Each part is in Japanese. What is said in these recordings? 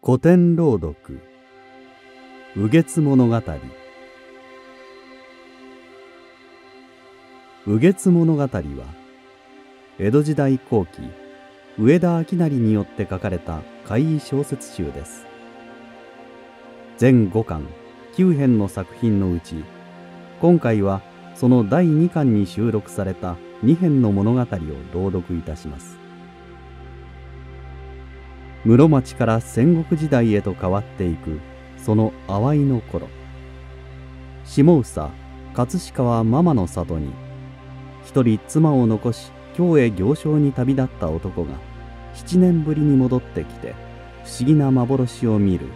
古典朗読右月物語右月物語は江戸時代後期上田明成によって書かれた怪異小説集です全5巻9編の作品のうち今回はその第2巻に収録された2編の物語を朗読いたします室町から戦国時代へと変わっていくその淡いの頃下総葛飾はママの里に一人妻を残し京へ行商に旅立った男が7年ぶりに戻ってきて不思議な幻を見る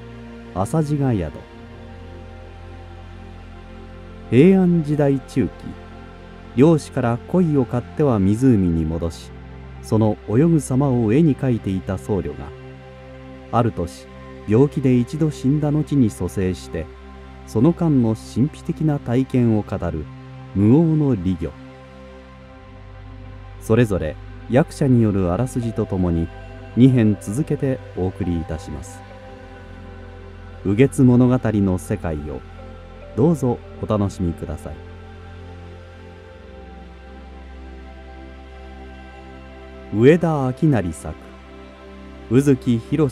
浅地宿平安時代中期漁師から鯉を買っては湖に戻しその泳ぐ様を絵に描いていた僧侶がある年病気で一度死んだ後に蘇生してその間の神秘的な体験を語る無王の利魚それぞれ役者によるあらすじとともに2編続けてお送りいたします右月物語の世界をどうぞお楽しみください上田明成作宇月博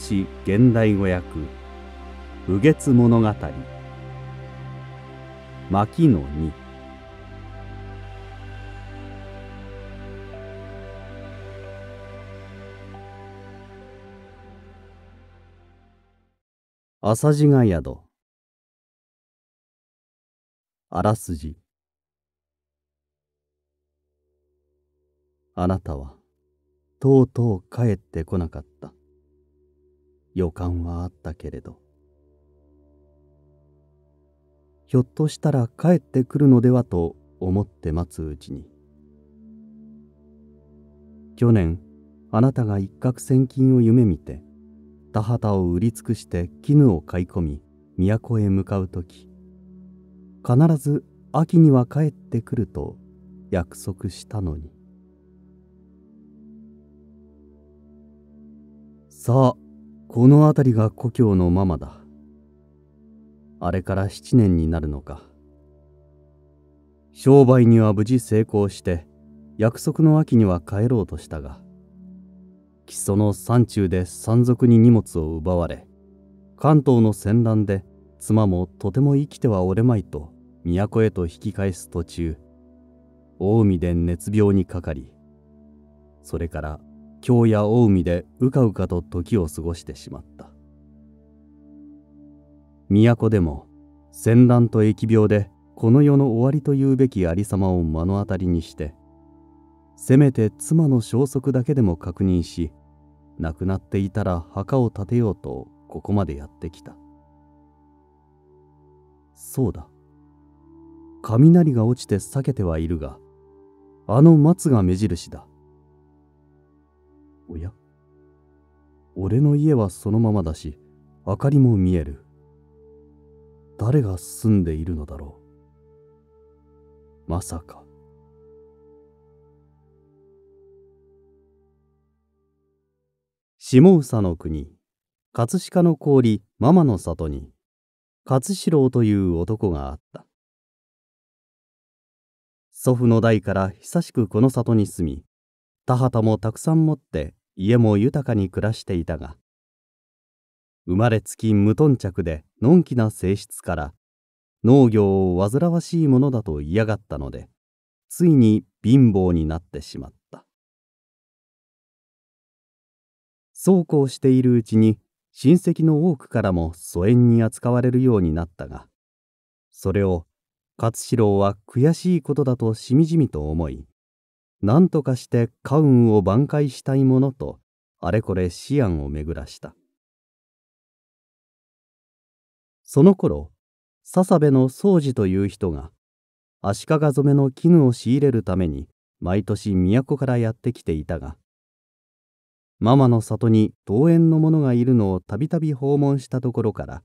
現代語訳「右月物語」牧野二朝地が宿あらすじあなたはとうとう帰ってこなかった予感はあったけれどひょっとしたら帰ってくるのではと思って待つうちに去年あなたが一攫千金を夢見て田畑を売り尽くして絹を買い込み都へ向かう時必ず秋には帰ってくると約束したのにさあこの辺りが故郷のママだ。あれから7年になるのか。商売には無事成功して、約束の秋には帰ろうとしたが、木曽の山中で山賊に荷物を奪われ、関東の戦乱で妻もとても生きてはおれまいと都へと引き返す途中、近江で熱病にかかり、それから京や青海でうかうかと時を過ごしてしまった都でも戦乱と疫病でこの世の終わりというべきありさまを目の当たりにしてせめて妻の消息だけでも確認し亡くなっていたら墓を建てようとここまでやってきたそうだ雷が落ちて避けてはいるがあの松が目印だおや俺の家はそのままだし、明かりも見える。誰が住んでいるのだろう。まさか。下佐の国、葛飾の氷、ママの里に、勝四郎という男があった。祖父の代から久しくこの里に住み、田畑もたくさん持って家も豊かに暮らしていたが生まれつき無頓着でのんきな性質から農業を煩わしいものだと嫌がったのでついに貧乏になってしまったそうこうしているうちに親戚の多くからも疎遠に扱われるようになったがそれを勝四郎は悔しいことだとしみじみと思い何とかして家運を挽回したいものとあれこれ思案を巡らしたその頃笹部の宗次という人が足利染めの絹を仕入れるために毎年都からやってきていたがママの里に桃園の者がいるのをたびたび訪問したところから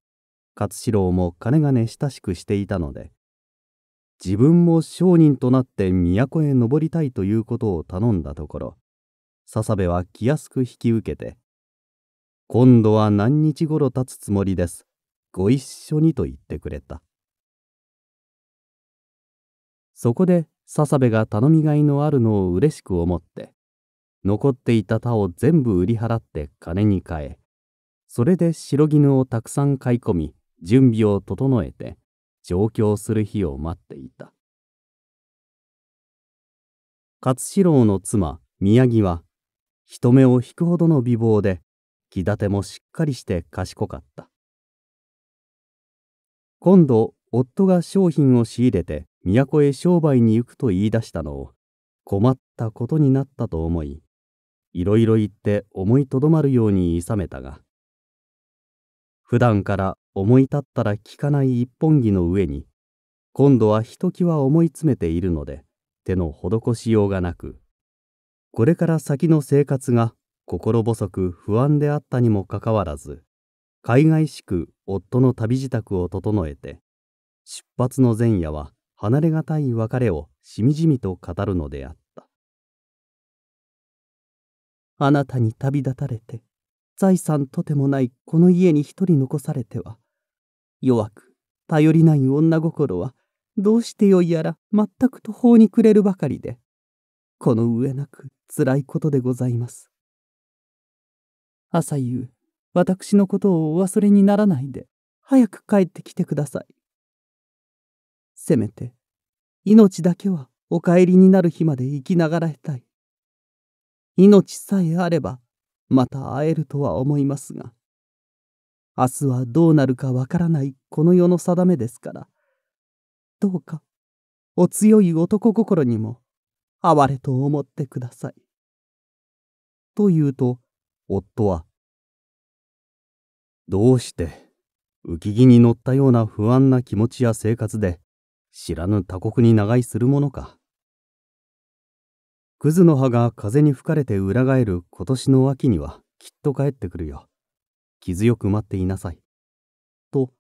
勝四郎も金がね親しくしていたので自分も商人となって都へ登りたいということを頼んだところ笹部は気安く引き受けて「今度は何日頃経つつもりですご一緒に」と言ってくれたそこで笹部が頼みがいのあるのを嬉しく思って残っていた田を全部売り払って金に換えそれで白絹をたくさん買い込み準備を整えて上京する日を待っていた勝四郎の妻宮城は人目を引くほどの美貌で気立てもしっかりして賢かった今度夫が商品を仕入れて都へ商売に行くと言い出したのを困ったことになったと思いいろいろ言って思いとどまるようにいさめたが普段から思い立ったら効かない一本木の上に今度はひときわ思い詰めているので手の施しようがなくこれから先の生活が心細く不安であったにもかかわらず海外しく夫の旅支度を整えて出発の前夜は離れがたい別れをしみじみと語るのであったあなたに旅立たれて財産とてもないこの家に一人残されては弱く頼りない女心はどうしてよいやら全く途方に暮れるばかりでこの上なくつらいことでございます朝夕私のことをお忘れにならないで早く帰ってきてくださいせめて命だけはお帰りになる日まで生きながらえたい命さえあればまた会えるとは思いますが。明日はどうなるかわからないこの世の定めですから、どうかお強い男心にも哀れと思ってください。と言うと、夫は、どうして浮気に乗ったような不安な気持ちや生活で知らぬ他国に長居するものか。クズの葉が風に吹かれて裏返る今年の秋にはきっと帰ってくるよ。気強く待っていなさい。と、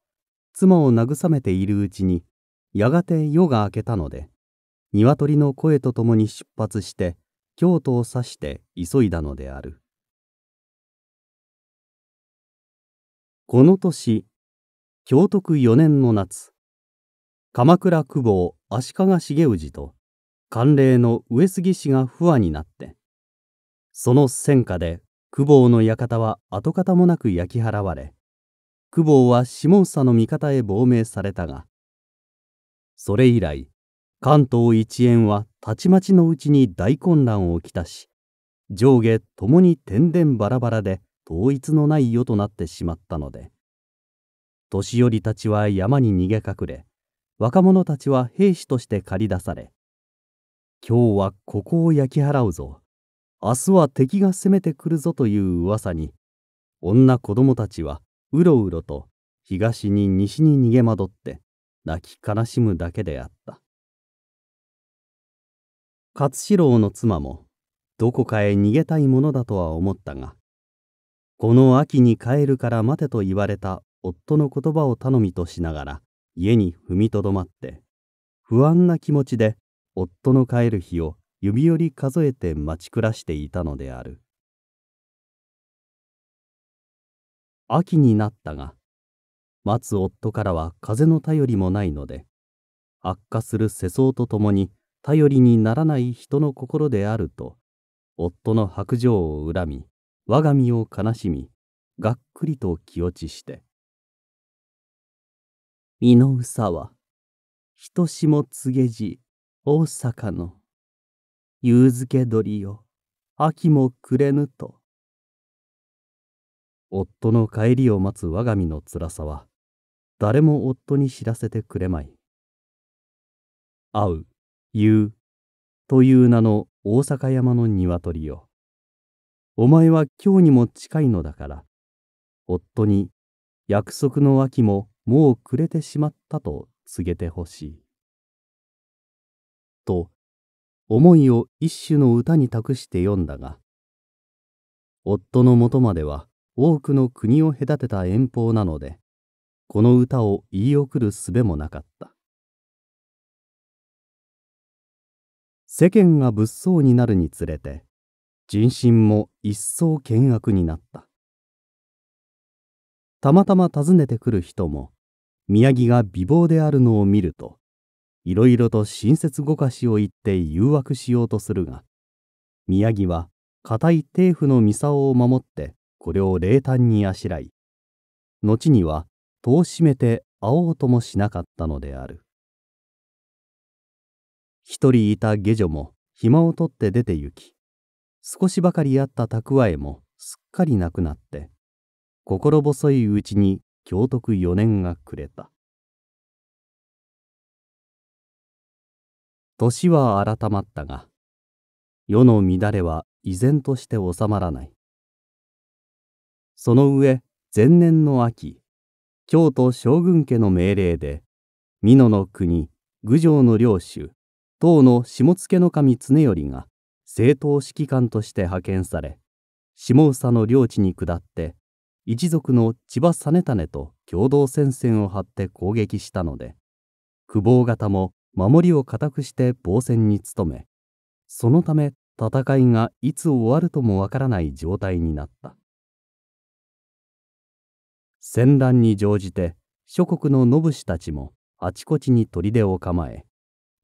妻を慰めているうちに、やがて夜が明けたので、鶏の声とともに出発して、京都を指して急いだのである。この年、京都区4年の夏、鎌倉久保足利重氏と、慣例の上杉氏が不和になって、その戦火で久保の館は跡形もなく焼き払われ久保は下総の味方へ亡命されたがそれ以来関東一円はたちまちのうちに大混乱をきたし上下ともに天然バラバラで統一のない世となってしまったので年寄りたちは山に逃げ隠れ若者たちは兵士として駆り出され今日はここを焼き払うぞ明日は敵が攻めてくるぞという噂に女子供たちはうろうろと東に西に逃げ惑って泣き悲しむだけであった勝四郎の妻もどこかへ逃げたいものだとは思ったがこの秋に帰るから待てと言われた夫の言葉を頼みとしながら家に踏みとどまって不安な気持ちで夫の帰る日を指折り数えて待ち暮らしていたのである秋になったが待つ夫からは風の頼りもないので悪化する世相とともに頼りにならない人の心であると夫の白状を恨み我が身を悲しみがっくりと気落ちして「身のうさは人しも告げじ大阪の」。夕付け鳥よ秋もくれぬと夫の帰りを待つ我が身の辛さは誰も夫に知らせてくれまい会う言うという名の大阪山の鶏よお前は今日にも近いのだから夫に約束の秋ももう暮れてしまったと告げてほしい。と思いを一種の歌に託して読んだが夫のもとまでは多くの国を隔てた遠方なのでこの歌を言い送る術もなかった世間が物騒になるにつれて人心も一層険悪になったたまたま訪ねてくる人も宮城が美貌であるのを見るといろいろと親切ごかしを言って誘惑しようとするが宮城は固い政府の操を守ってこれを冷淡にあしらい後には戸を閉めて会おうともしなかったのである一人いた下女も暇を取って出て行き少しばかりあった蓄えもすっかりなくなって心細いうちに教徳4年が暮れた。年は改まったが、世の乱れは依然として収まらない。その上、前年の秋、京都将軍家の命令で、美濃の国、郡上の領主、唐の下野の神常頼が政党指揮官として派遣され、下総の領地に下って、一族の千葉実種と共同戦線を張って攻撃したので、久保方も守りを固くして防戦に努めそのため戦いがいつ終わるともわからない状態になった戦乱に乗じて諸国の信士たちもあちこちに砦を構え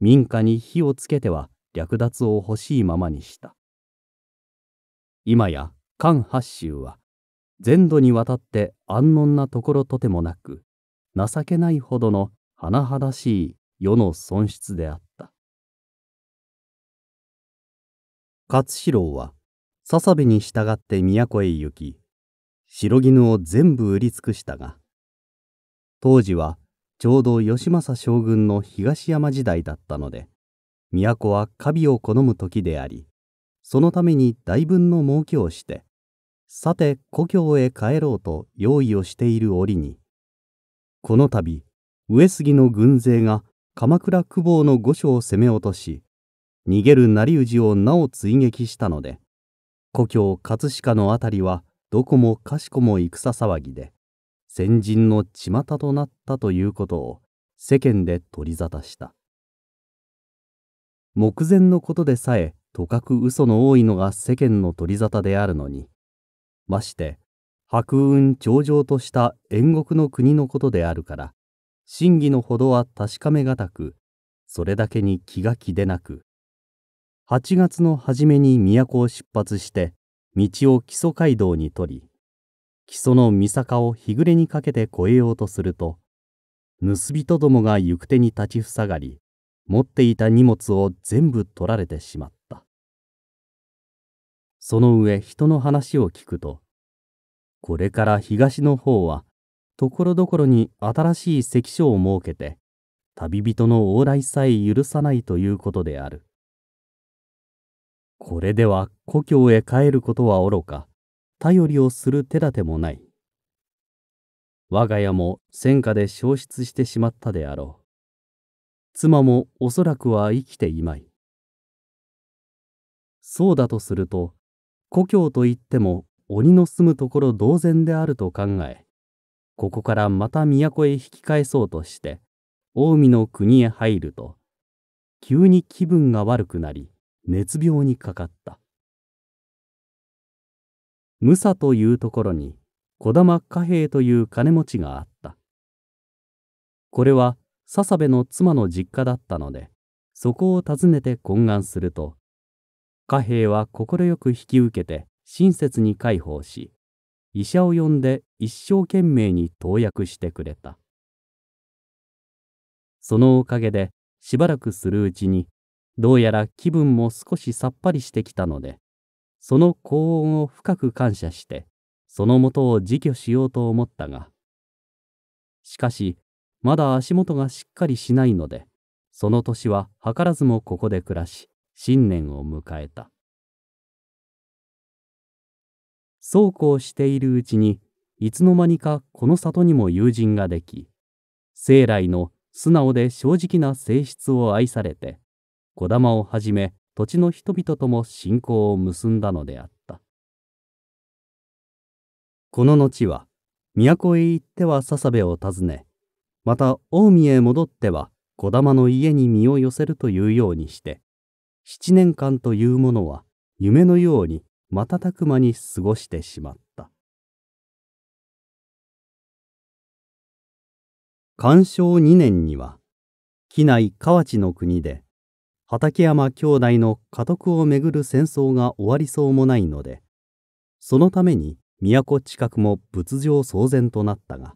民家に火をつけては略奪を欲しいままにした今や漢八州は全土にわたって安穏なところとてもなく情けないほどの甚だしい世の損失であった。勝四郎は笹部に従って都へ行き白絹を全部売り尽くしたが当時はちょうど義政将軍の東山時代だったので都はカビを好む時でありそのために大分の儲けをしてさて故郷へ帰ろうと用意をしている折にこの度上杉の軍勢が鎌倉久保の御所を攻め落とし逃げる成氏をなお追撃したので故郷葛飾の辺りはどこもかしこも戦騒ぎで先人の巷となったということを世間で取り沙汰した目前のことでさえとかく嘘の多いのが世間の取り沙汰であるのにまして白雲頂上とした縁国の国のことであるから真偽のほどは確かめがたく、それだけに気が気でなく、8月の初めに都を出発して、道を木曽街道に取り、木曽の三坂を日暮れにかけて越えようとすると、盗人どもが行く手に立ちふさがり、持っていた荷物を全部取られてしまった。その上人の話を聞くと、これから東の方はところどころに新しい関所を設けて旅人の往来さえ許さないということであるこれでは故郷へ帰ることはおろか頼りをする手立てもない我が家も戦火で焼失してしまったであろう妻もおそらくは生きていまいそうだとすると故郷といっても鬼の住むところ同然であると考えここからまた都へ引き返そうとして、近江の国へ入ると、急に気分が悪くなり、熱病にかかった。武佐というところに、児玉貨幣という金持ちがあった。これは笹部の妻の実家だったので、そこを訪ねて懇願すると、貨幣は快く引き受けて親切に介抱し、医者を呼んで一生懸命に投薬してくれた。そのおかげでしばらくするうちにどうやら気分も少しさっぱりしてきたのでその幸運を深く感謝してそのもとを自去しようと思ったがしかしまだ足元がしっかりしないのでその年は図らずもここで暮らし新年を迎えた。そうこうしているうちに、いつの間にかこの里にも友人ができ、生来の素直で正直な性質を愛されて、児玉をはじめ土地の人々とも信仰を結んだのであった。この後は、都へ行っては笹部を訪ね、また近江へ戻っては児玉の家に身を寄せるというようにして、7年間というものは夢のように瞬く間に過ごしてしまった寛正2年には畿内河内の国で畠山兄弟の家督をめぐる戦争が終わりそうもないのでそのために都近くも仏上騒然となったが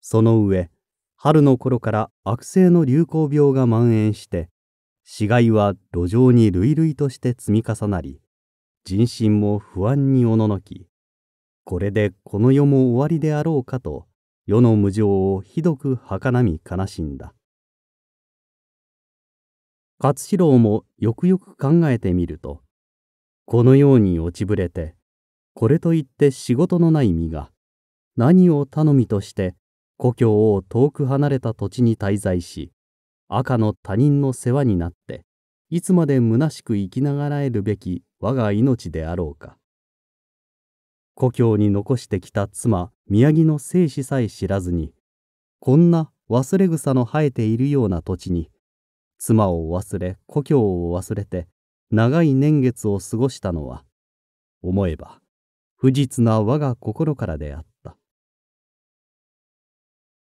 その上春の頃から悪性の流行病が蔓延して死骸は路上に類々として積み重なり人心も不安におののきこれでこの世も終わりであろうかと世の無常をひどく儚み悲しんだ勝四郎もよくよく考えてみるとこのように落ちぶれてこれといって仕事のない身が何を頼みとして故郷を遠く離れた土地に滞在し赤の他人の世話になっていつまで虚しく生きながらえるべき我が命であろうか。故郷に残してきた妻宮城の生死さえ知らずにこんな忘れ草の生えているような土地に妻を忘れ故郷を忘れて長い年月を過ごしたのは思えば不実な我が心からであった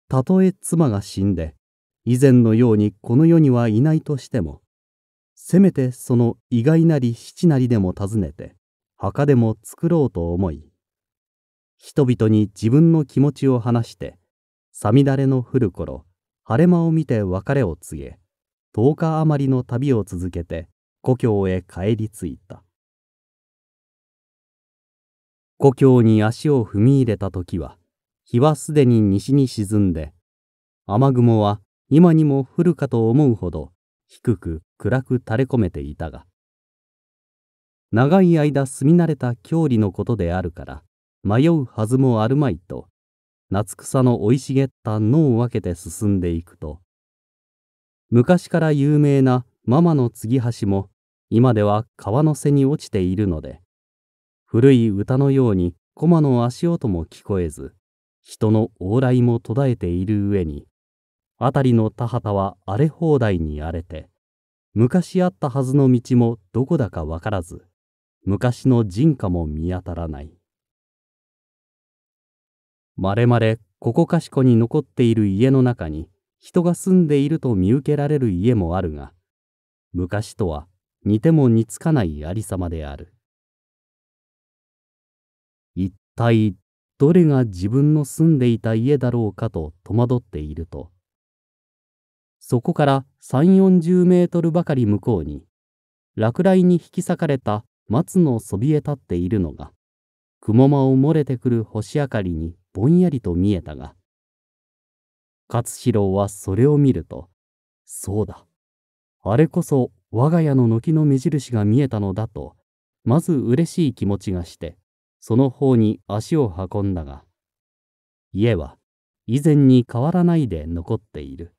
たとえ妻が死んで以前のようにこの世にはいないとしてもせめてその意外なり七なりでも訪ねて墓でも作ろうと思い人々に自分の気持ちを話してさみだれの降る頃晴れ間を見て別れを告げ10日余りの旅を続けて故郷へ帰り着いた故郷に足を踏み入れた時は日はすでに西に沈んで雨雲は今にも降るかと思うほど低く暗く垂れ込めていたが長い間住み慣れた郷里のことであるから迷うはずもあるまいと夏草の生い茂った野を分けて進んでいくと昔から有名なママの継ぎ橋も今では川の背に落ちているので古い歌のように駒の足音も聞こえず人の往来も途絶えている上に辺りの田畑は荒れ放題に荒れて昔あったはずの道もどこだかわからず、昔の人家も見当たらない。まれまれ、ここかしこに残っている家の中に、人が住んでいると見受けられる家もあるが、昔とは似ても似つかないありさまである。一体、どれが自分の住んでいた家だろうかと戸惑っていると、そこから3、40メートルばかり向こうに、落雷に引き裂かれた松のそびえ立っているのが、雲間を漏れてくる星明かりにぼんやりと見えたが、勝四郎はそれを見ると、そうだ、あれこそ我が家の軒の目印が見えたのだと、まず嬉しい気持ちがして、その方に足を運んだが、家は以前に変わらないで残っている。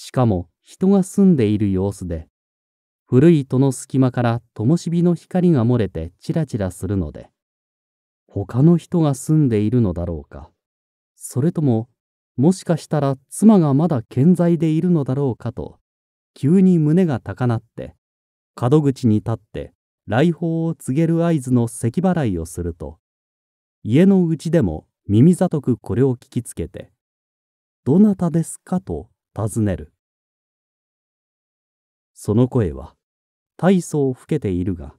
しかも人が住んでいる様子で、古い戸の隙間から灯火の光が漏れてチラチラするので、他の人が住んでいるのだろうか、それとも、もしかしたら妻がまだ健在でいるのだろうかと、急に胸が高鳴って、門口に立って来訪を告げる合図の咳払いをすると、家のうちでも耳ざとくこれを聞きつけて、どなたですかと尋ねる。その声は、大層老けているが、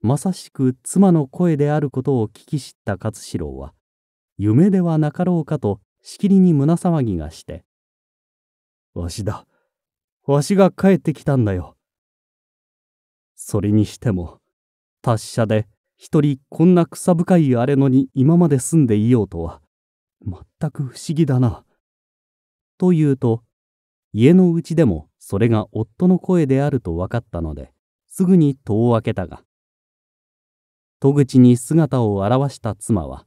まさしく妻の声であることを聞き知った勝四郎は、夢ではなかろうかとしきりに胸騒ぎがして、わしだ、わしが帰ってきたんだよ。それにしても、達者で一人こんな草深い荒れ野に今まで住んでいようとは、全く不思議だな。と言うと、家のうちでもそれが夫の声であると分かったのですぐに戸を開けたが戸口に姿を現した妻は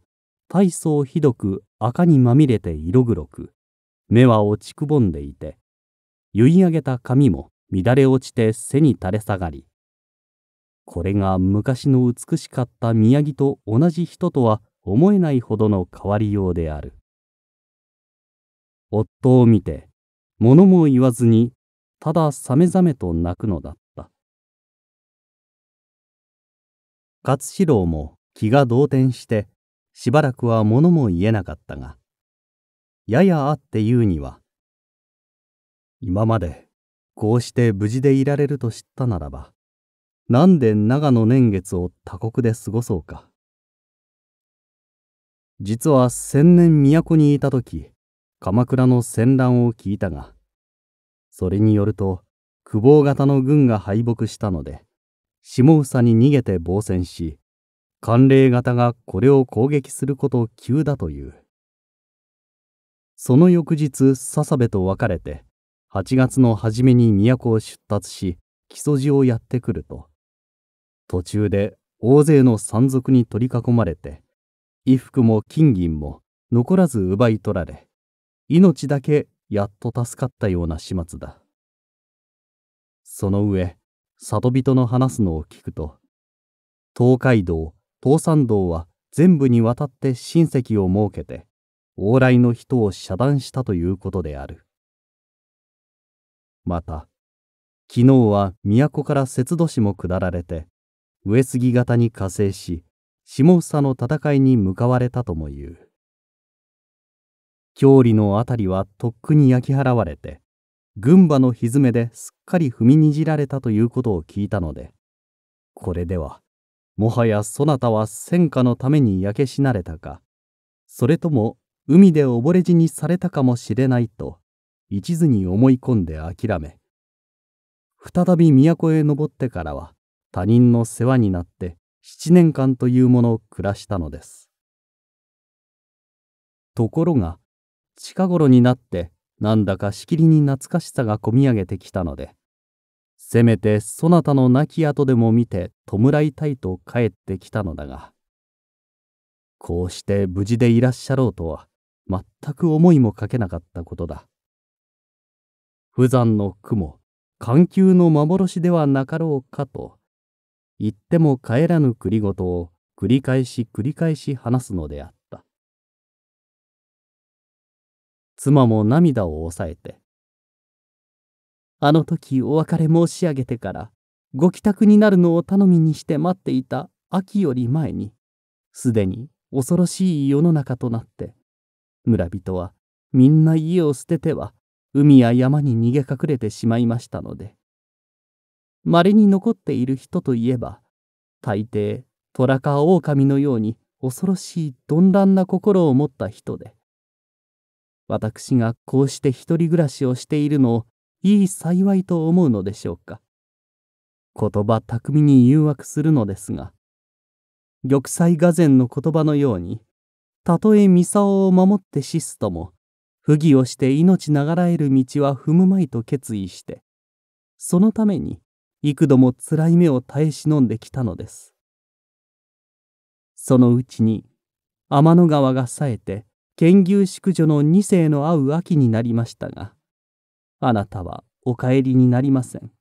大層ひどく赤にまみれて色黒く目は落ちくぼんでいて結い上げた髪も乱れ落ちて背に垂れ下がりこれが昔の美しかった宮城と同じ人とは思えないほどの変わりようである夫を見て物も言わずに、たださめざめと泣くのだった。勝四郎も気が動転して、しばらくは物も言えなかったが、ややあって言うには、今までこうして無事でいられると知ったならば、なんで長野年月を他国で過ごそうか。実は千年都にいた時、鎌倉の戦乱を聞いたが、それによると、久保型の軍が敗北したので、下房に逃げて防戦し、寒冷型がこれを攻撃すること急だという。その翌日、笹部と別れて、8月の初めに都を出立し、木曽路をやってくると、途中で大勢の山賊に取り囲まれて、衣服も金銀も残らず奪い取られ、命だけやっと助かったような始末だ。その上、里人の話すのを聞くと、東海道、東山道は全部にわたって親戚を設けて、往来の人を遮断したということである。また、昨日は都から節度市も下られて、上杉方に加勢し、下総の戦いに向かわれたとも言う。郷里の辺りはとっくに焼き払われて群馬の蹄ですっかり踏みにじられたということを聞いたのでこれではもはやそなたは戦火のために焼け死なれたかそれとも海で溺れ死にされたかもしれないと一途に思い込んで諦め再び都へ登ってからは他人の世話になって七年間というものを暮らしたのですところが近頃になってなんだかしきりに懐かしさがこみ上げてきたのでせめてそなたの亡き後でも見て弔いたいと帰ってきたのだがこうして無事でいらっしゃろうとは全く思いもかけなかったことだ不山の雲環球の幻ではなかろうかと言っても帰らぬ繰りごとを繰り返し繰り返し話すのであった妻も涙を抑えて、あの時お別れ申し上げてから、ご帰宅になるのを頼みにして待っていた秋より前に、すでに恐ろしい世の中となって、村人はみんな家を捨てては海や山に逃げ隠れてしまいましたので、稀に残っている人といえば、大抵虎か狼のように恐ろしい鈍んな心を持った人で、私がこうして一人暮らしをしているのをいい幸いと思うのでしょうか言葉巧みに誘惑するのですが玉砕画前の言葉のようにたとえミサオを守って死すとも不義をして命長らえる道は踏むまいと決意してそのために幾度も辛い目を耐え忍んできたのですそのうちに天の川が冴えて研究淑女の二世の会う秋になりましたがあなたはお帰りになりません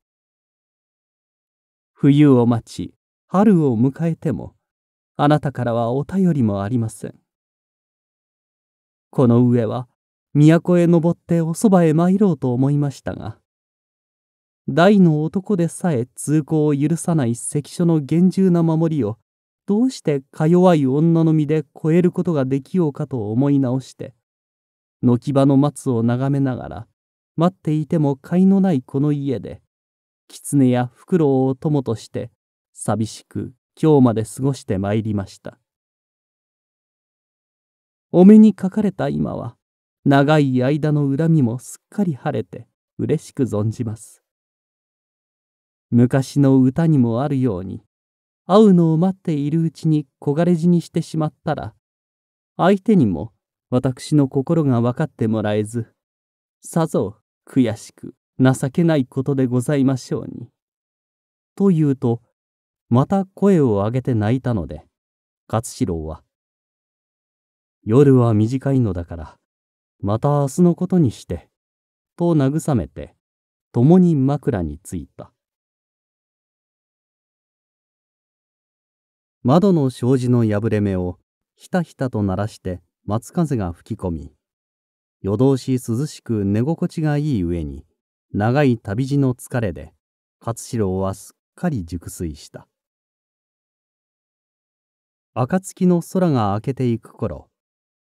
冬を待ち春を迎えてもあなたからはお便りもありませんこの上は都へ登っておそばへ参ろうと思いましたが大の男でさえ通行を許さない関所の厳重な守りをどうしてか弱い女の身で越えることができようかと思い直して軒場の松を眺めながら待っていても甲斐のないこの家で狐やフクロウを友として寂しく今日まで過ごしてまいりましたお目にかかれた今は長い間の恨みもすっかり晴れて嬉しく存じます昔の歌にもあるように会うのを待っているうちに焦がれ死にしてしまったら、相手にも私の心が分かってもらえず、さぞ悔しく情けないことでございましょうに。と言うと、また声を上げて泣いたので、勝四郎は、夜は短いのだから、また明日のことにして、と慰めて、共に枕についた。窓の障子の破れ目をひたひたと鳴らして松風が吹き込み夜通し涼しく寝心地がいい上に長い旅路の疲れで勝四郎はすっかり熟睡した暁の空が明けていく頃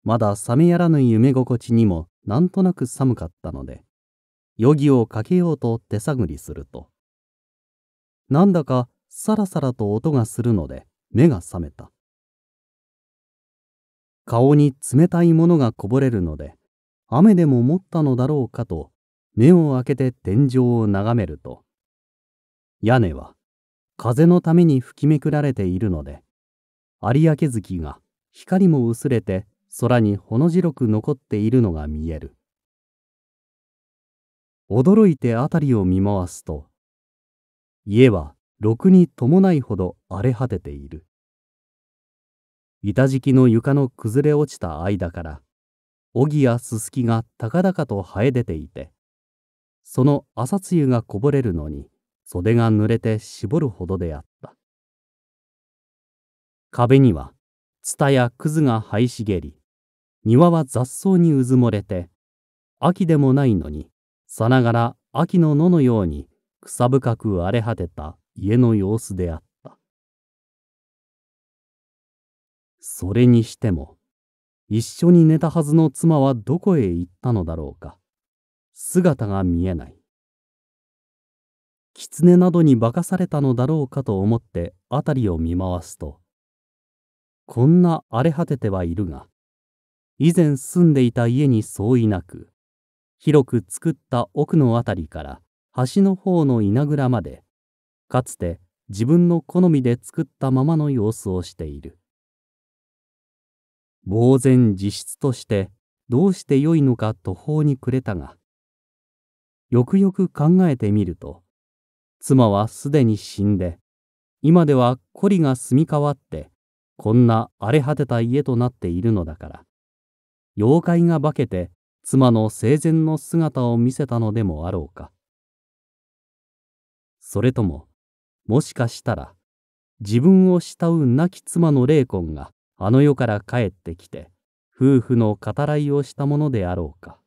まだ冷めやらぬ夢心地にもなんとなく寒かったので余儀をかけようと手探りするとなんだかさらさらと音がするので目が覚めた。顔に冷たいものがこぼれるので、雨でも持ったのだろうかと、目を開けて天井を眺めると、屋根は風のために吹きめくられているので、有明月が光も薄れて空にほの白く残っているのが見える。驚いて辺りを見回すと、家はろくに伴いほど荒れ果てている板敷きの床の崩れ落ちた間からおぎやススキが高々と生え出ていてその朝露がこぼれるのに袖が濡れて絞るほどであった壁にはツタやクズが生い茂り庭は雑草にうずもれて秋でもないのにさながら秋の野のように草深く荒れ果てた家の様子であった。それにしても、一緒に寝たはずの妻はどこへ行ったのだろうか。姿が見えない。狐などに化かされたのだろうかと思って辺りを見回すと、こんな荒れ果ててはいるが、以前住んでいた家に相違なく、広く作った奥の辺りから端の方の稲倉までかつて自分の好みで作ったままの様子をしている。呆然自失としてどうしてよいのか途方に暮れたが、よくよく考えてみると、妻はすでに死んで、今ではコリが住み変わって、こんな荒れ果てた家となっているのだから、妖怪が化けて妻の生前の姿を見せたのでもあろうか。それとも、もしかしたら、自分を慕う亡き妻の霊魂があの世から帰ってきて、夫婦の語らいをしたものであろうか。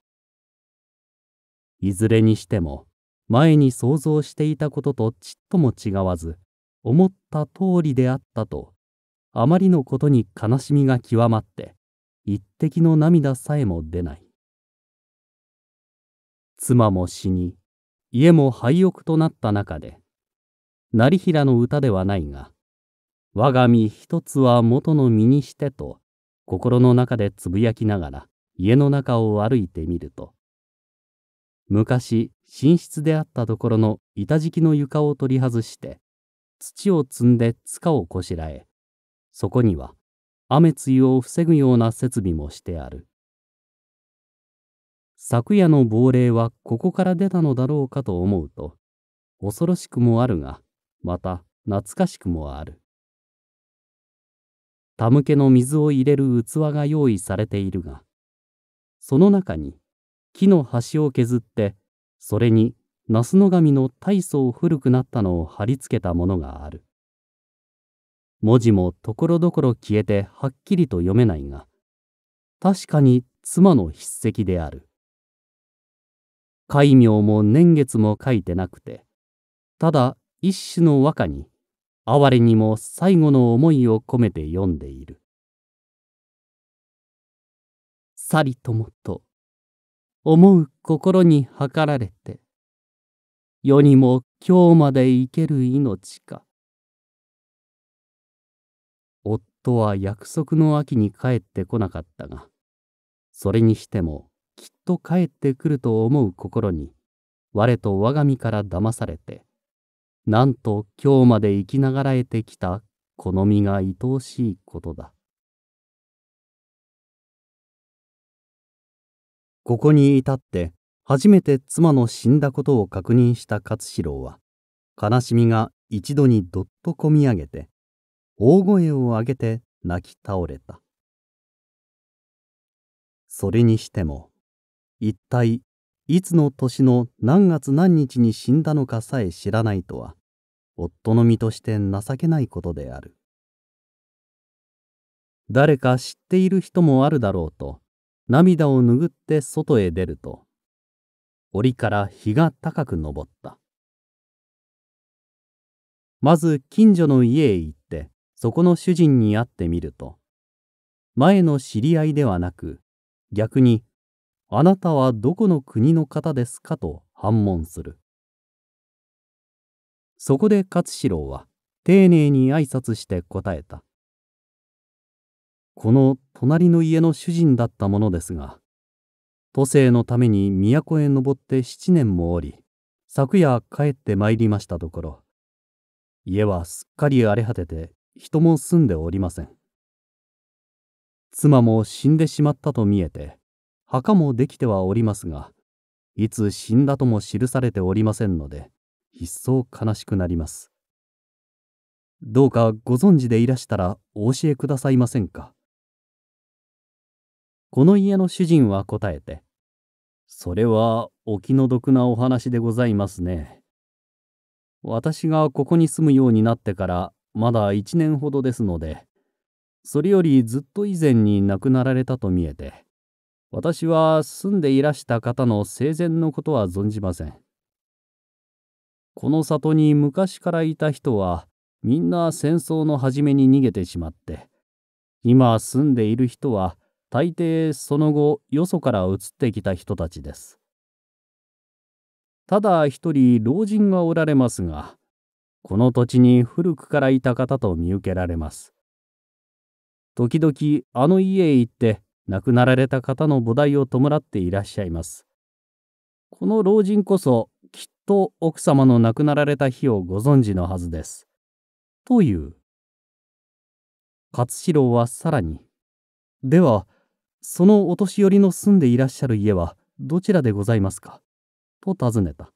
いずれにしても、前に想像していたこととちっとも違わず、思った通りであったと、あまりのことに悲しみが極まって、一滴の涙さえも出ない。妻も死に、家も廃屋となった中で、成平の歌ではないが、我が身一つは元の身にしてと、心の中でつぶやきながら家の中を歩いてみると、昔寝室であったところの板敷きの床を取り外して、土を積んで塚をこしらえ、そこには雨露を防ぐような設備もしてある。昨夜の亡霊はここから出たのだろうかと思うと、恐ろしくもあるが、また懐かしくもあるたむけの水を入れる器が用意されているがその中に木の端を削ってそれに那須の神の大層古くなったのを貼り付けたものがある文字もところどころ消えてはっきりと読めないが確かに妻の筆跡である戒名も年月も書いてなくてただ一種の和歌に、哀れにも最後の思いを込めて読んでいる。さりともと、思う心に計られて、世にも今日まで生ける命か。夫は約束の秋に帰ってこなかったが、それにしてもきっと帰ってくると思う心に、我と我が身から騙されて、なんと今日まで生きながらえてきたこの身が愛おしいことだ。ここに至って初めて妻の死んだことを確認した勝四郎は悲しみが一度にどっとこみ上げて大声を上げて泣き倒れたそれにしても一体いつの年の何月何日に死んだのかさえ知らないとは夫の身として情けないことである誰か知っている人もあるだろうと涙を拭って外へ出ると檻から日が高く昇ったまず近所の家へ行ってそこの主人に会ってみると前の知り合いではなく逆にあなたはどこの国の方ですかと反問する。そこで勝四郎は丁寧に挨拶して答えた。この隣の家の主人だったものですが、都政のために都へ登って7年もおり、昨夜帰って参りましたところ、家はすっかり荒れ果てて人も住んでおりません。妻も死んでしまったと見えて、墓もできてはおりますが、いつ死んだとも記されておりませんので、一層悲しくなります。どうかご存知でいらしたらお教えくださいませんか。この家の主人は答えて、それはお気の毒なお話でございますね。私がここに住むようになってからまだ一年ほどですので、それよりずっと以前に亡くなられたと見えて、私は住んでいらした方の生前のことは存じません。この里に昔からいた人はみんな戦争の初めに逃げてしまって今住んでいる人は大抵その後よそから移ってきた人たちです。ただ一人老人がおられますがこの土地に古くからいた方と見受けられます。時々あの家へ行って亡くなられた方の菩提を弔っていらっしゃいます。この老人こそきっと奥様の亡くなられた日をご存知のはずです。という。勝四郎はさらに、では、そのお年寄りの住んでいらっしゃる家はどちらでございますかと尋ねた。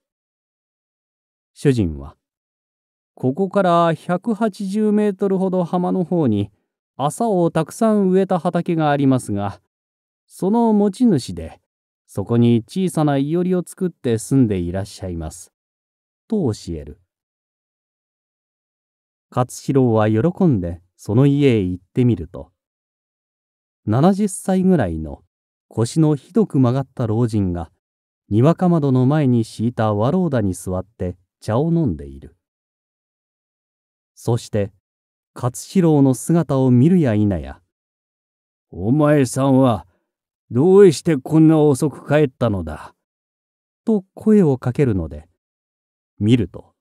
主人は、ここから180メートルほど浜の方に朝をたくさん植えた畑がありますがその持ち主でそこに小さな庵を作って住んでいらっしゃいますと教える勝四は喜んでその家へ行ってみると70歳ぐらいの腰のひどく曲がった老人がにわか窓の前に敷いた和老田に座って茶を飲んでいるそして勝四郎の姿を見るや否や。お前さんは、どうしてこんな遅く帰ったのだ。と声をかけるので、見ると、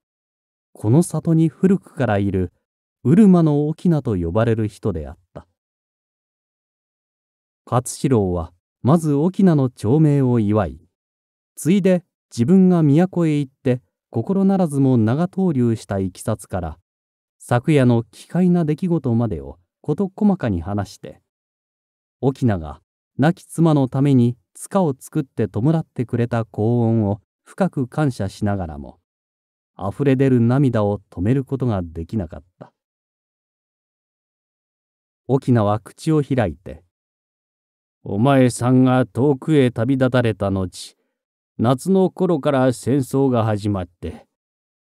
この里に古くからいる、うるまの翁と呼ばれる人であった。勝四郎は、まず翁の長命を祝い、ついで自分が都へ行って心ならずも長逗留したいきさつから、昨夜の奇怪な出来事までを事細かに話して沖縄が亡き妻のために塚を作って弔ってくれた幸運を深く感謝しながらも溢れ出る涙を止めることができなかった沖縄は口を開いて「お前さんが遠くへ旅立たれた後夏の頃から戦争が始まって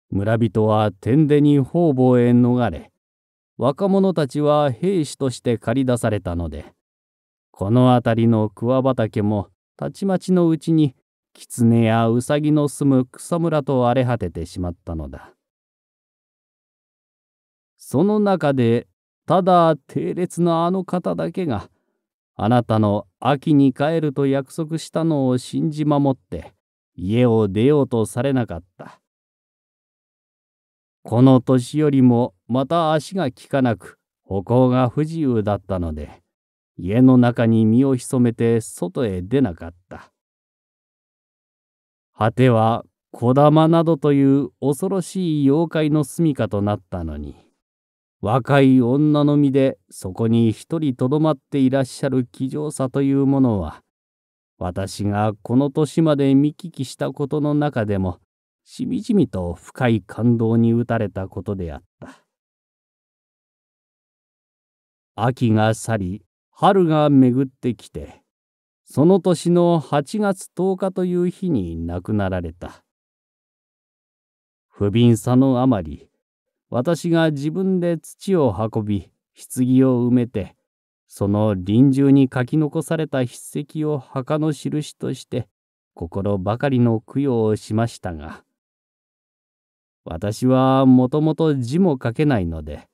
村人は天でに方々へ逃れ若者たちは兵士として駆り出されたのでこの辺りの桑畑もたちまちのうちに狐やウサギの住む草むらと荒れ果ててしまったのだその中でただ定列のあの方だけがあなたの秋に帰ると約束したのを信じ守って家を出ようとされなかった。この年よりもまた足が利かなく歩行が不自由だったので家の中に身を潜めて外へ出なかった果ては小玉などという恐ろしい妖怪の住みかとなったのに若い女の身でそこに一人とどまっていらっしゃる気丈さというものは私がこの年まで見聞きしたことの中でもしみじみと深い感動に打たれたことであった。秋が去り、春が巡ってきて、その年の8月10日という日に亡くなられた。不憫さのあまり、私が自分で土を運び、棺を埋めて、その臨終に書き残された筆跡を墓の印として、心ばかりの供養をしましたが、私はもともと字も書けないので、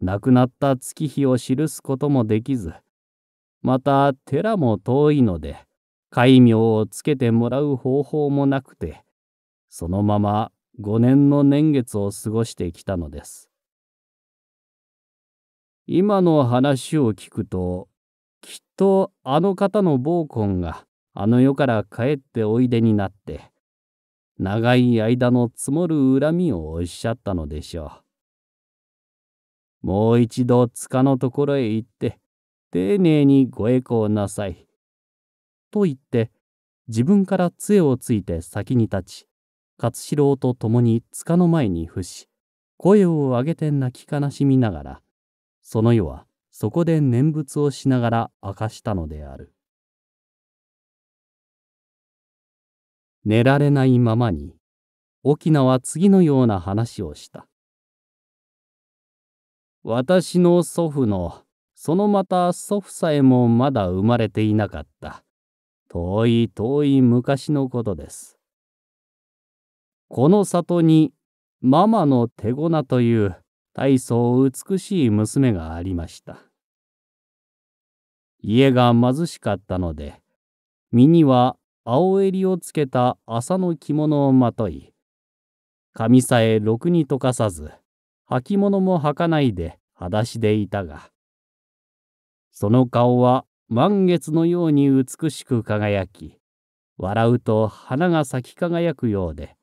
亡くなった月日を記すこともできず、また寺も遠いので、戒名をつけてもらう方法もなくて、そのまま5年の年月を過ごしてきたのです。今の話を聞くと、きっとあの方の暴君があの世から帰っておいでになって、長い間の積もる恨みをおっしゃったのでしょう。もう一度塚のところへ行って、丁寧にご栄光なさい。と言って、自分から杖をついて先に立ち、勝四郎と共に塚の前に伏し、声を上げて泣き悲しみながら、その夜はそこで念仏をしながら明かしたのである。寝られないままに、沖縄は次のような話をした。私の祖父の、そのまた祖父さえもまだ生まれていなかった。遠い遠い昔のことです。この里にママの手ごなという大層美しい娘がありました。家が貧しかったので、身には青襟をつけた麻の着物をまとい髪さえろくに溶かさず履物も履かないで裸足でいたがその顔は満月のように美しく輝き笑うと花が咲き輝くようで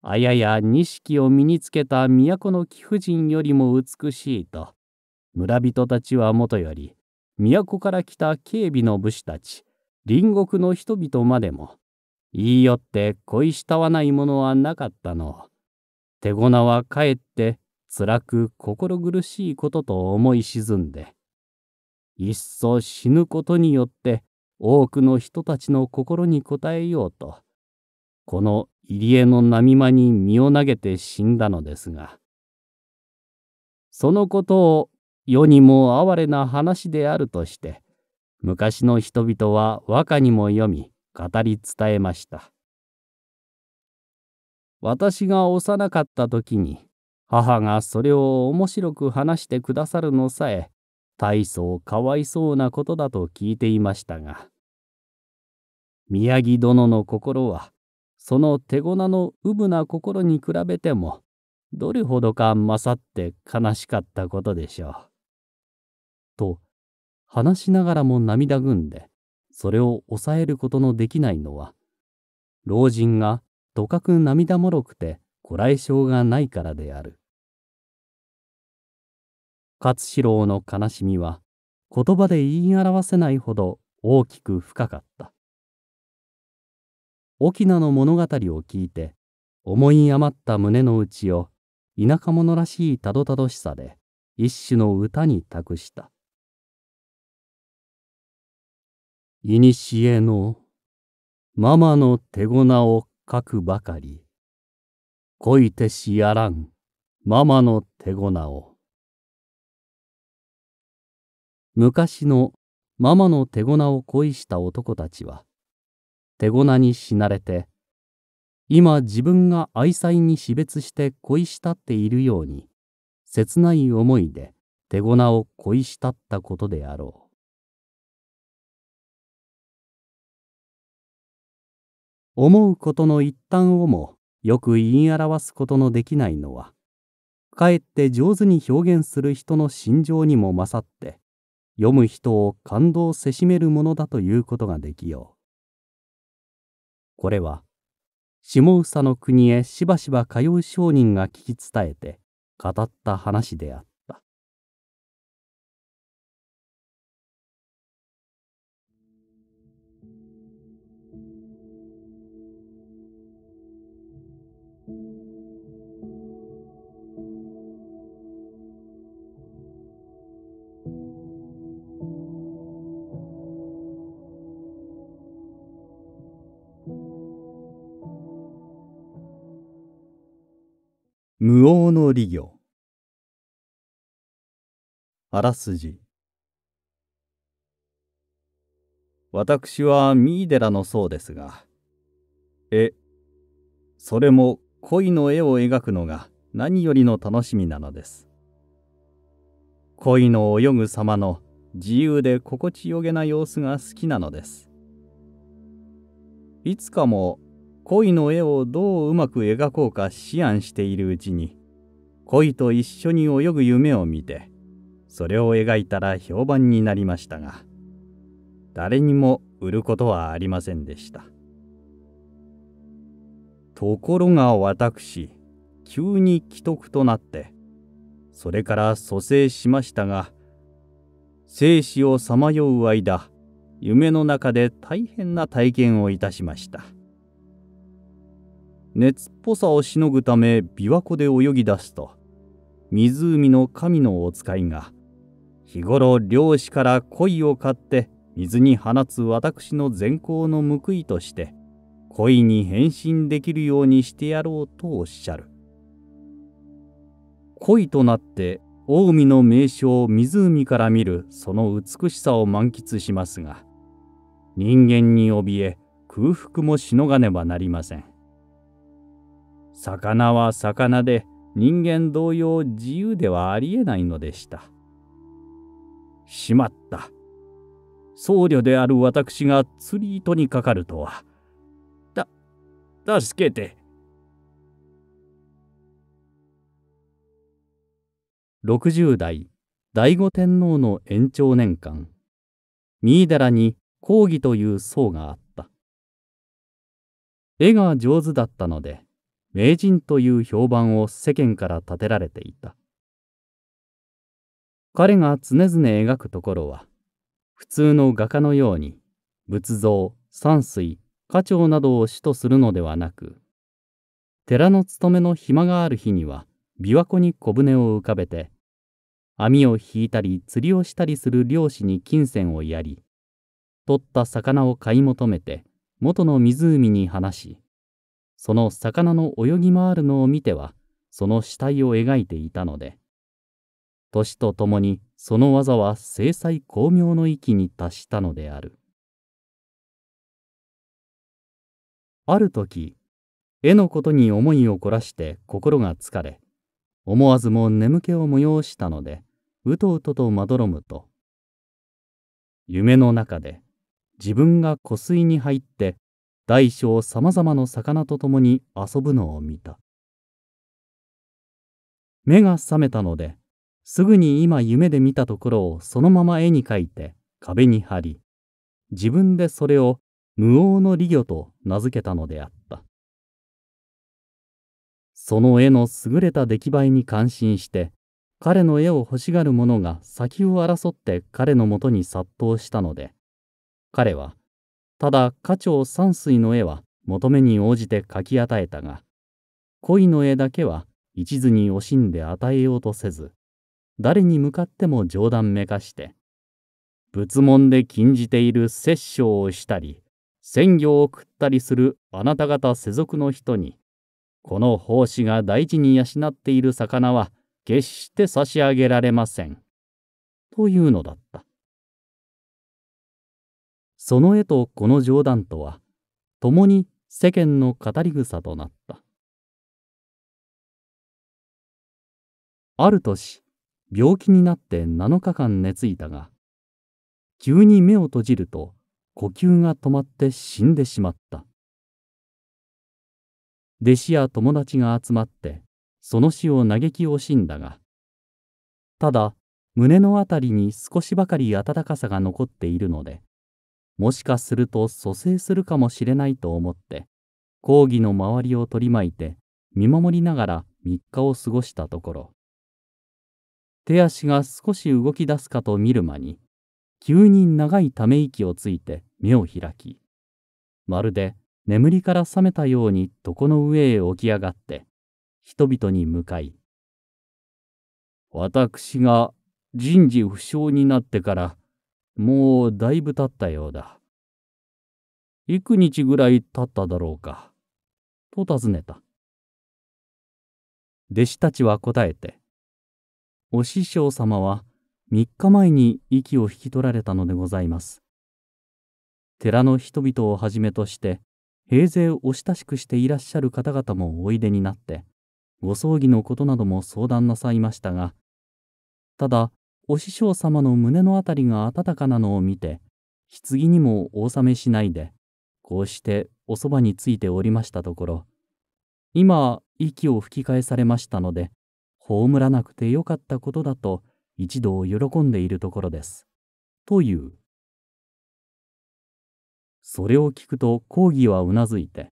あやや錦を身につけた都の貴婦人よりも美しいと村人たちはもとより都から来た警備の武士たち隣国の人々までも言いよって恋したわないものはなかったの手ごなはかえって辛く心苦しいことと思い沈んでいっそ死ぬことによって多くの人たちの心に応えようとこの入江の波間に身を投げて死んだのですがそのことを世にも哀れな話であるとして昔の人々は和歌にも読み語り伝えました私が幼かった時に母がそれを面白く話してくださるのさえ大層かわいそうなことだと聞いていましたが宮城殿の心はその手ごなのうぶな心に比べてもどれほどか勝って悲しかったことでしょう。と話しながらも涙ぐんで、それを抑えることのできないのは、老人がとかく涙もろくてこらえ性がないからである。勝四郎の悲しみは言葉で言い表せないほど大きく深かった。沖縄の物語を聞いて思い余った胸の内を田舎者らしいたどたどしさで一種の歌に託した。いにしえのママの手ごなを書くばかり恋てしやらんママの手ごなを昔のママの手ごなを恋した男たちは手ごなに死なれて今自分が愛妻に死別して恋したっているように切ない思いで手ごなを恋したったことであろう。思うことの一端をもよく言い表すことのできないのはかえって上手に表現する人の心情にも勝って読む人を感動せしめるものだということができよう。これは下総の国へしばしば通う商人が聞き伝えて語った話であった。無の利行あらすじ私は三井寺の僧ですが絵それも恋の絵を描くのが何よりの楽しみなのです恋の泳ぐ様の自由で心地よげな様子が好きなのですいつかも恋の絵をどううまく描こうか思案しているうちに恋と一緒に泳ぐ夢を見てそれを描いたら評判になりましたが誰にも売ることはありませんでしたところが私急に既得となってそれから蘇生しましたが生死をさまよう間夢の中で大変な体験をいたしました。熱っぽさをしのぐため琵琶湖で泳ぎ出すと湖の神のお使いが日頃漁師から鯉を買って水に放つ私の善行の報いとして鯉に変身できるようにしてやろうとおっしゃる恋となって近江の名所を湖から見るその美しさを満喫しますが人間に怯え空腹もしのがねばなりません魚は魚で人間同様自由ではありえないのでした。しまった。僧侶である私が釣り糸にかかるとは。た、助けて。60代醍醐天皇の延長年間、三井寺に講義という僧があった。絵が上手だったので、名人という評判を世間から立てられていた彼が常々描くところは普通の画家のように仏像山水家長などを主とするのではなく寺の勤めの暇がある日には琵琶湖に小舟を浮かべて網を引いたり釣りをしたりする漁師に金銭をやり取った魚を買い求めて元の湖に放しその魚の泳ぎ回るのを見ては、その死体を描いていたので、年とともにその技は精細巧妙の域に達したのである。ある時、絵のことに思いを凝らして心が疲れ、思わずも眠気を催したので、うとうととまどろむと、夢の中で自分が湖水に入って大小さまざまの魚と共に遊ぶのを見た。目が覚めたので、すぐに今夢で見たところをそのまま絵に描いて壁に貼り、自分でそれを無王の利魚と名付けたのであった。その絵の優れた出来栄えに感心して、彼の絵を欲しがる者が先を争って彼のもとに殺到したので、彼はただ家長山水の絵は求めに応じて描き与えたが恋の絵だけは一途に惜しんで与えようとせず誰に向かっても冗談めかして仏門で禁じている殺生をしたり鮮魚を食ったりするあなた方世俗の人にこの奉仕が大事に養っている魚は決して差し上げられません。というのだった。その絵とこの冗談とは共に世間の語り草となったある年病気になって7日間寝ついたが急に目を閉じると呼吸が止まって死んでしまった弟子や友達が集まってその死を嘆き惜しんだがただ胸のあたりに少しばかり温かさが残っているのでもしかすると蘇生するかもしれないと思って講義の周りを取り巻いて見守りながら3日を過ごしたところ手足が少し動き出すかと見る間に急に長いため息をついて目を開きまるで眠りから覚めたように床の上へ起き上がって人々に向かい私が人事不詳になってからもうだいぶ経ったようだ。幾日ぐらい経っただろうか。と尋ねた。弟子たちは答えて、お師匠様は3日前に息を引き取られたのでございます。寺の人々をはじめとして、平勢をお親しくしていらっしゃる方々もおいでになって、ご葬儀のことなども相談なさいましたが、ただ、お師匠様の胸のあたりが温かなのを見て、棺にもお納めしないで、こうしておそばについておりましたところ、今、息を吹き返されましたので、葬らなくてよかったことだと一同喜んでいるところです。という。それを聞くと講義はうなずいて、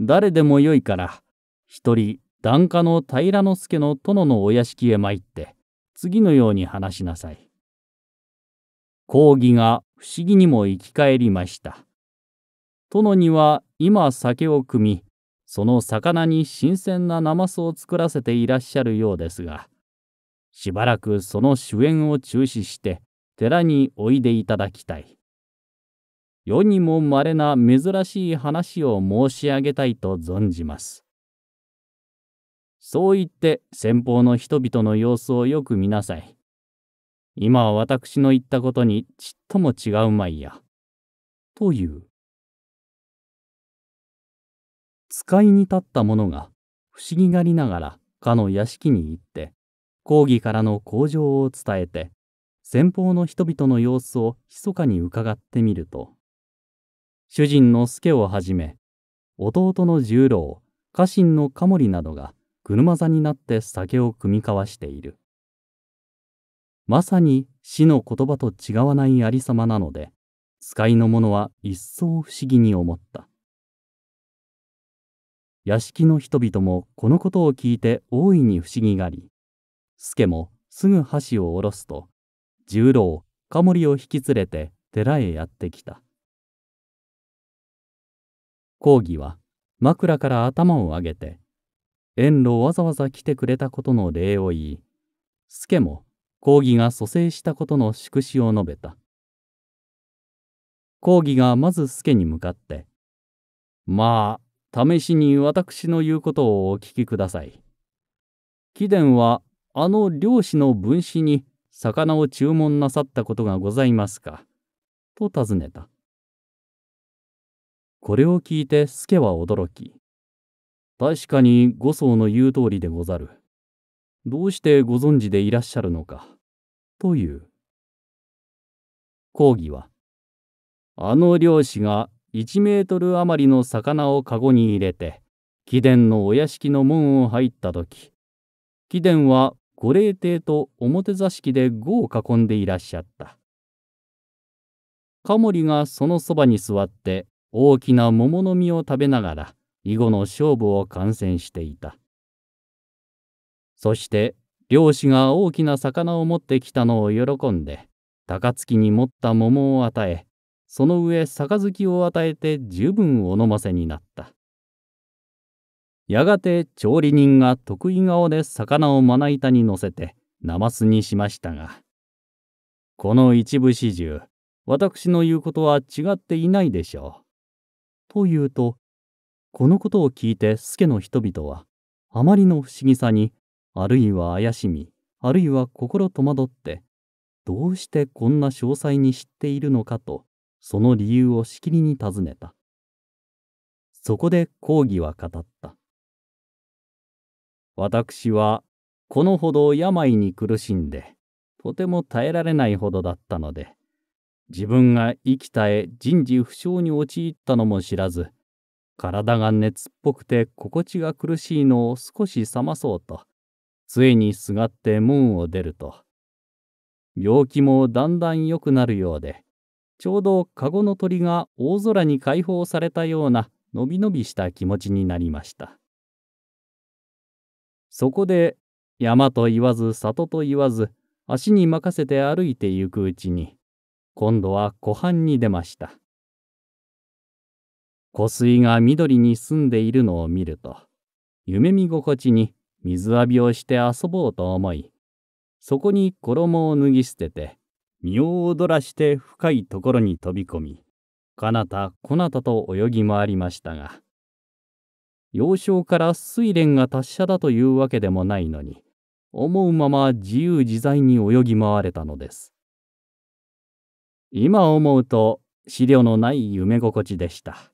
誰でもよいから、一人、檀家の平之助の殿のお屋敷へ参って、次のように話しなさい。講義が不思議にも生き返りました。殿には今酒を汲み、その魚に新鮮なナマスを作らせていらっしゃるようですが、しばらくその主演を中止して寺においでいただきたい。世にも稀な珍しい話を申し上げたいと存じます。そう言って先方の人々の様子をよく見なさい。今は私の言ったことにちっとも違うまいや。という。使いに立った者が不思議がりながらかの屋敷に行って講義からの向上を伝えて先方の人々の様子を密かに伺ってみると主人の助をはじめ弟の十郎家臣のカモリなどが車座になって酒を酌み交わしている。まさに死の言葉と違わないありさまなので、使いの者は一層不思議に思った。屋敷の人々もこのことを聞いて大いに不思議がり、助もすぐ箸を下ろすと、十郎、カモリを引き連れて寺へやってきた。講義は枕から頭を上げて遠路わざわざ来てくれたことの礼を言い、助も講義が蘇生したことの祝詞を述べた。講義がまず助に向かって、まあ、試しに私の言うことをお聞きください。貴殿は、あの漁師の分子に魚を注文なさったことがございますかと尋ねた。これを聞いて助は驚き、確かに五層の言う通りでござる。どうしてご存知でいらっしゃるのか。という。講義は、あの漁師が1メートル余りの魚を籠に入れて、貴殿のお屋敷の門を入った時、貴殿は御霊亭と表座敷で碁を囲んでいらっしゃった。カモリがそのそばに座って大きな桃の実を食べながら囲碁の勝負を観戦していたそして漁師が大きな魚を持ってきたのを喜んで高槻に持った桃を与えその上杯を与えて十分お飲ませになったやがて調理人が得意顔で魚をまな板に乗せてナマスにしましたがこの一部始終私の言うことは違っていないでしょう。というとこのことを聞いて助の人々は、あまりの不思議さに、あるいは怪しみ、あるいは心戸惑って、どうしてこんな詳細に知っているのかと、その理由をしきりに尋ねた。そこで講義は語った。私は、このほど病に苦しんで、とても耐えられないほどだったので、自分が生きたえ人事不詳に陥ったのも知らず、体が熱っぽくて心地が苦しいのを少し冷まそうと、杖にすがって門を出ると、病気もだんだん良くなるようで、ちょうど籠の鳥が大空に解放されたようなのびのびした気持ちになりました。そこで山と言わず里と言わず足に任せて歩いてゆくうちに今度は湖畔に出ました。湖水が緑に澄んでいるのを見ると、夢見心地に水浴びをして遊ぼうと思い、そこに衣を脱ぎ捨てて、身を躍らして深いところに飛び込み、かなたこなたと泳ぎ回りましたが、幼少から睡蓮が達者だというわけでもないのに、思うまま自由自在に泳ぎ回れたのです。今思うと資料のない夢心地でした。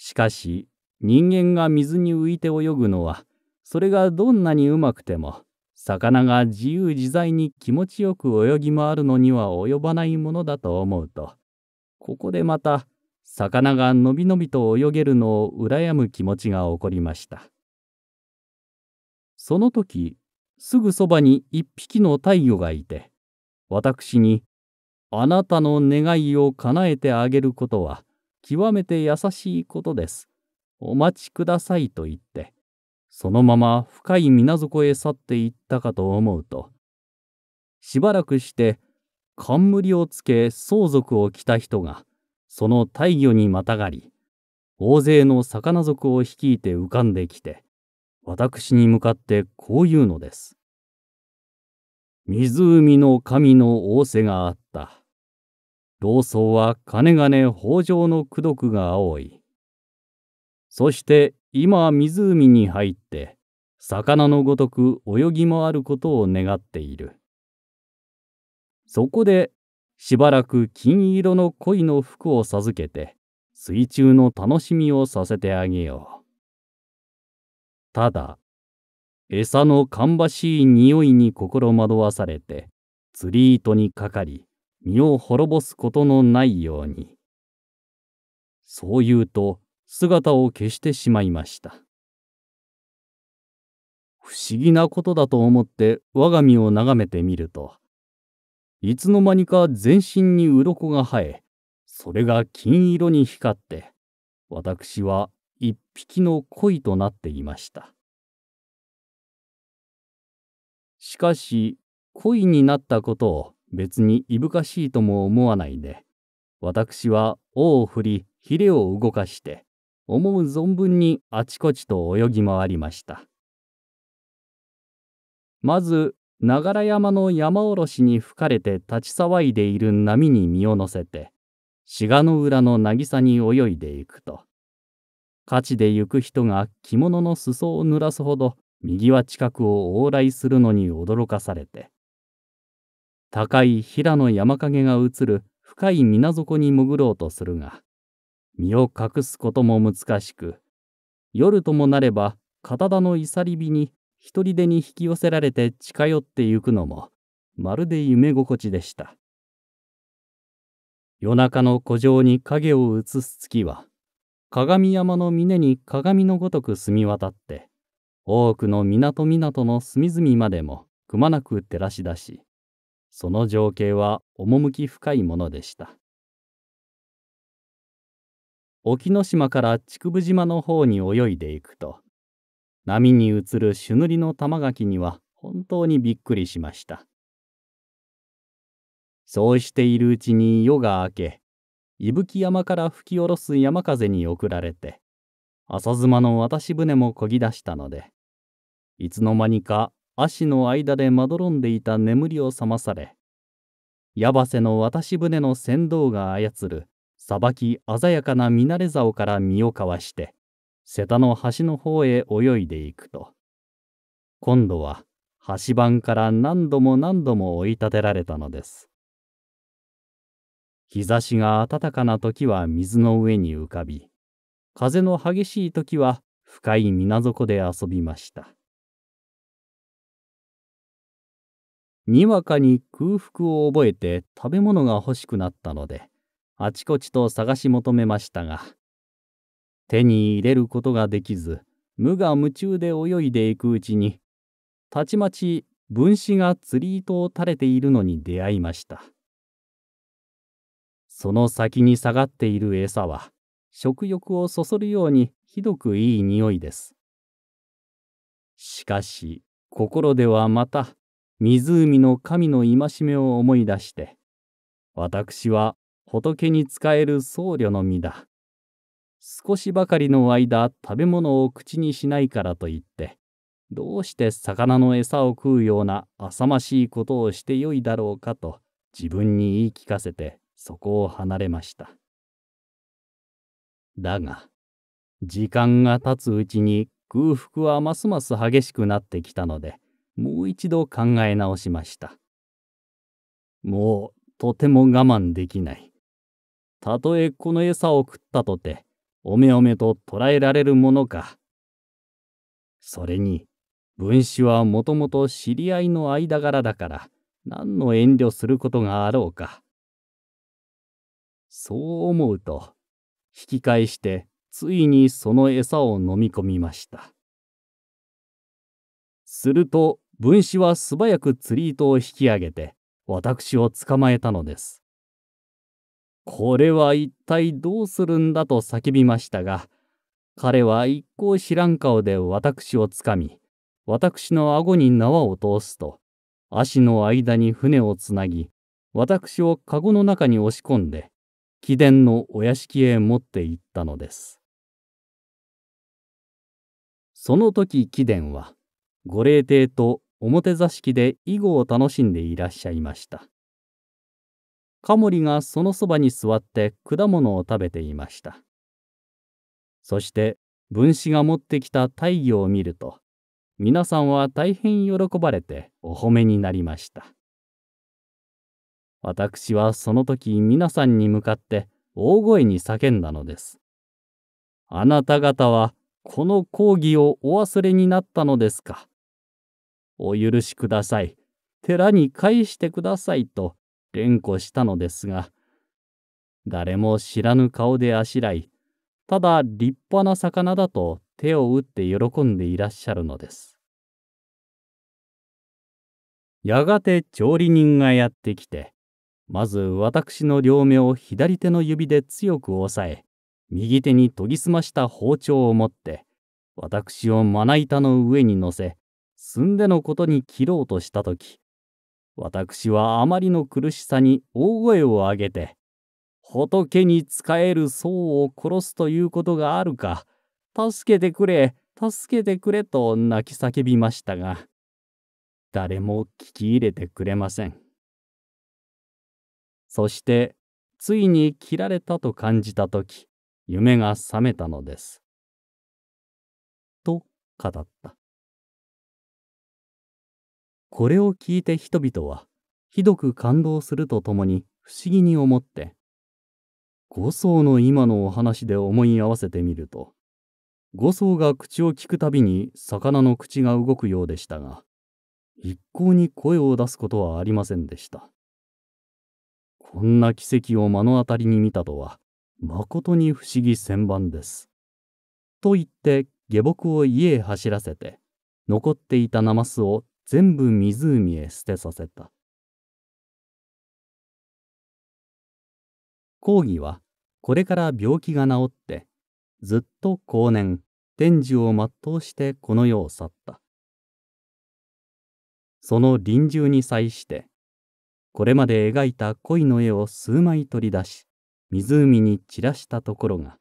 しかし人間が水に浮いて泳ぐのはそれがどんなにうまくても魚が自由自在に気持ちよく泳ぎ回るのには及ばないものだと思うとここでまた魚がのびのびと泳げるのを羨む気持ちが起こりましたその時すぐそばに一匹の太魚がいて私に「あなたの願いを叶えてあげることは極めて優しいことです。お待ちくださいと言って、そのまま深い水底へ去っていったかと思うと、しばらくして、冠をつけ相続を着た人が、その大魚にまたがり、大勢の魚族を率いて浮かんできて、私に向かってこう言うのです。湖の神の仰せがあった。老僧は金々豊穣の功徳が多い。そして今湖に入って魚のごとく泳ぎ回ることを願っている。そこでしばらく金色の恋の服を授けて水中の楽しみをさせてあげよう。ただ餌の芳しい匂いに心惑わされて釣り糸にかかり身を滅ぼすことのないように。そう言うと姿を消してしまいました。不思議なことだと思って我が身を眺めてみると、いつの間にか全身に鱗が生え、それが金色に光って、私は一匹の鯉となっていました。しかし、恋になったことを別にいぶかしいとも思わないで、私は尾を振り、ひれを動かして、思う存分にあちこちと泳ぎ回りました。まず、長良山の山おろしに吹かれて立ち騒いでいる波に身を乗せて、志賀の浦の渚に泳いでいくと、価値で行く人が着物の裾を濡らすほど、右は近くを往来するのに驚かされて、高い平の山影が映る深い水底に潜ろうとするが、身を隠すことも難しく、夜ともなれば片田の漁り火に一人でに引き寄せられて近寄ってゆくのも、まるで夢心地でした。夜中の古城に影を映す月は、鏡山の峰に鏡のごとく澄み渡って、多くの港港の隅々までもくまなく照らし出し、その情景は趣深いものでした。沖ノ島から竹生島の方に泳いでいくと、波に映る朱塗りの玉垣には本当にびっくりしました。そうしているうちに夜が明け、伊吹山から吹き下ろす山風に送られて、浅妻の渡し船も漕ぎ出したので、いつの間にか足の間でまどろんでいた眠りを覚まされ矢橋の渡し船の船頭が操るさばき鮮やかな見慣れ竿から身をかわして瀬田の橋の方へ泳いでいくと今度は橋板から何度も何度も追い立てられたのです日差しが暖かな時は水の上に浮かび風の激しい時は深い水底で遊びましたにわかに空腹を覚えて食べ物が欲しくなったのであちこちと探し求めましたが手に入れることができず無我夢中で泳いでいくうちにたちまち分子が釣り糸を垂れているのに出会いましたその先に下がっている餌は食欲をそそるようにひどくいい匂いですしかし心ではまた湖の神の戒めを思い出して、私は仏に仕える僧侶の身だ。少しばかりの間食べ物を口にしないからといって、どうして魚の餌を食うような浅ましいことをしてよいだろうかと自分に言い聞かせてそこを離れました。だが、時間が経つうちに空腹はますます激しくなってきたので、もう一度考え直しましたもうとても我慢できないたとえこの餌を食ったとておめおめと捉えられるものかそれに分子はもともと知り合いの間柄だから何の遠慮することがあろうかそう思うと引き返してついにその餌を飲み込みましたすると分子は素早く釣り糸を引き上げて私を捕まえたのです。これは一体どうするんだと叫びましたが彼は一向知らん顔で私をつかみ私の顎に縄を通すと足の間に船をつなぎ私を籠の中に押し込んで貴殿のお屋敷へ持って行ったのですその時貴殿は御霊帝と表座敷で囲碁を楽しんでいらっしゃいました。カモリがそのそばに座って果物を食べていました。そして分子が持ってきた大魚を見ると、皆さんは大変喜ばれてお褒めになりました。私はその時皆さんに向かって大声に叫んだのです。あなた方はこの講義をお忘れになったのですかお許しください。寺に返してくださいと連呼したのですが、誰も知らぬ顔であしらい、ただ立派な魚だと手を打って喜んでいらっしゃるのです。やがて調理人がやってきて、まず私の両目を左手の指で強く押さえ、右手に研ぎ澄ました包丁を持って、私をまな板の上に乗せ、進んでのことに切ろうとした時私はあまりの苦しさに大声を上げて仏に仕える僧を殺すということがあるか助けてくれ助けてくれと泣き叫びましたが誰も聞き入れてくれませんそしてついに切られたと感じた時夢が覚めたのですと語ったこれを聞いて人々はひどく感動するとともに不思議に思って五層の今のお話で思い合わせてみると五層が口を聞くたびに魚の口が動くようでしたが一向に声を出すことはありませんでしたこんな奇跡を目の当たりに見たとはまことに不思議千番ですと言って下僕を家へ走らせて残っていたナマスを全部湖へ捨てさせた。講義はこれから病気が治ってずっと後年天寿を全うしてこの世を去ったその臨終に際してこれまで描いた恋の絵を数枚取り出し湖に散らしたところが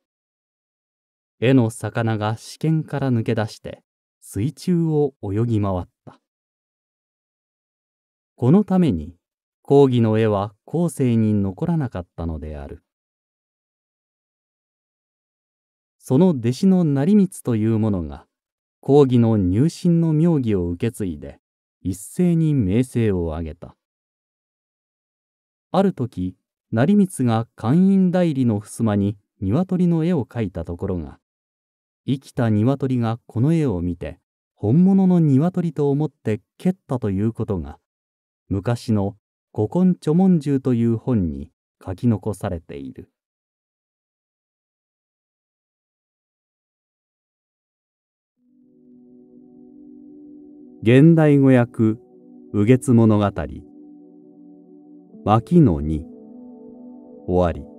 絵の魚が試験から抜け出して水中を泳ぎ回ったこのために講義の絵は後世に残らなかったのである。その弟子の成光という者が講義の入信の妙義を受け継いで一斉に名声を上げた。ある時成光が会員代理の襖に鶏の絵を描いたところが生きた鶏がこの絵を見て本物の鶏と思って蹴ったということが昔の「古今著文集」という本に書き残されている現代語訳「右月物語」「牧野に終わり」